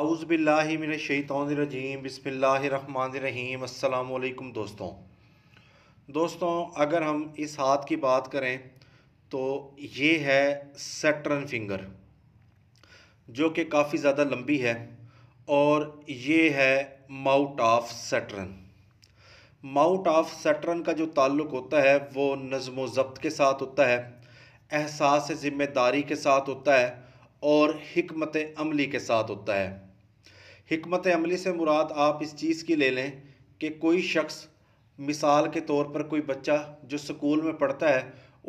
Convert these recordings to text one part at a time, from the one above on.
اعوذ باللہ من الشیطان الرجیم بسم اللہ الرحمن الرحیم السلام علیکم دوستوں دوستوں اگر ہم اس ہاتھ کی بات کریں تو یہ ہے سیٹرن فنگر جو کہ کافی زیادہ لمبی ہے اور یہ ہے mount of Saturn mount of Saturn کا جو تعلق ہوتا ہے وہ نظم و ضبط کے ساتھ ہوتا ہے احساس ذمہ داری کے ساتھ ہوتا ہے اور حکمت عملی کے ساتھ ہوتا ہے حکمت عملی سے مراد آپ اس چیز کی لے لیں کہ کوئی شخص مثال کے طور پر کوئی بچہ جو سکول میں پڑھتا ہے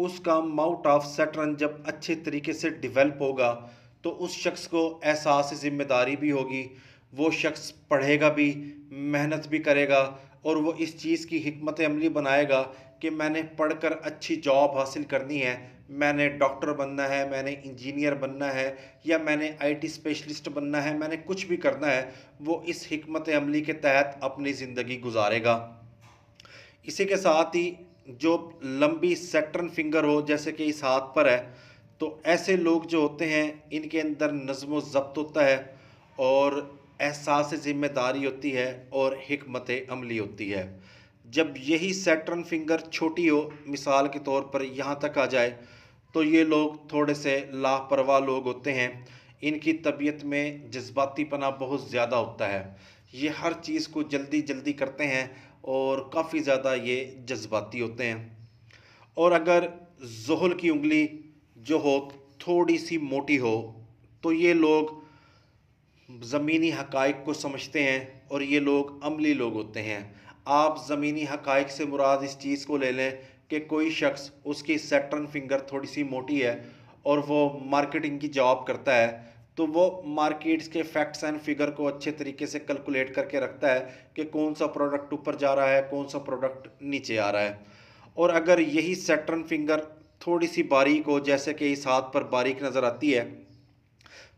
اس کا ماؤٹ آف سیٹرن جب اچھے طریقے سے ڈیویلپ ہوگا تو اس شخص کو احساس ذمہ داری بھی ہوگی وہ شخص پڑھے گا بھی محنت بھی کرے گا اور وہ اس چیز کی حکمت عملی بنائے گا کہ میں نے پڑھ کر اچھی جاب حاصل کرنی ہے میں نے ڈاکٹر بننا ہے میں نے انجینئر بننا ہے یا میں نے آئی ٹی اسپیشلسٹ بننا ہے میں نے کچھ بھی کرنا ہے وہ اس حکمت عملی کے تحت اپنی زندگی گزارے گا اسی کے ساتھ ہی جو لمبی سیکٹرن فنگر ہو جیسے کہ اس ہاتھ پر ہے تو ایسے لوگ جو ہوتے ہیں ان کے اندر نظم و ضبط ہوتا ہے اور احساس ذمہ داری ہوتی ہے اور حکمت عملی ہوتی ہے جب یہی سیٹرن فنگر چھوٹی ہو مثال کے طور پر یہاں تک آ جائے تو یہ لوگ تھوڑے سے لاپرواہ لوگ ہوتے ہیں ان کی طبیعت میں جذباتی پناہ بہت زیادہ ہوتا ہے یہ ہر چیز کو جلدی جلدی کرتے ہیں اور کافی زیادہ یہ جذباتی ہوتے ہیں اور اگر زحل کی انگلی جو ہو تھوڑی سی موٹی ہو تو یہ لوگ زمینی حقائق کو سمجھتے ہیں اور یہ لوگ عملی لوگ ہوتے ہیں آپ زمینی حقائق سے مراد اس چیز کو لے لیں کہ کوئی شخص اس کی سیٹرن فنگر تھوڑی سی موٹی ہے اور وہ مارکیٹنگ کی جاب کرتا ہے تو وہ مارکیٹس کے فیکٹس اینڈ فگر کو اچھے طریقے سے کلکولیٹ کر کے رکھتا ہے کہ کون سا پروڈکٹ اوپر جا رہا ہے کون سا پروڈکٹ نیچے آ رہا ہے اور اگر یہی سیٹرن فنگر تھوڑی سی باریک ہو جیسے کہ اس ہاتھ پر باریک نظر آتی ہے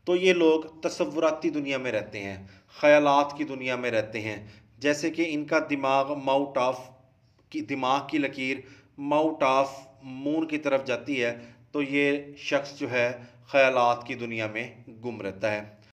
تو یہ لوگ تصوراتی دنیا میں رہتے ہیں خیالات کی دنیا میں رہتے ہیں جیسے کہ ان کا دماغ ماؤٹ آف کی دماغ کی لکیر ماؤٹ آف مون کی طرف جاتی ہے تو یہ شخص جو ہے خیالات کی دنیا میں گم رہتا ہے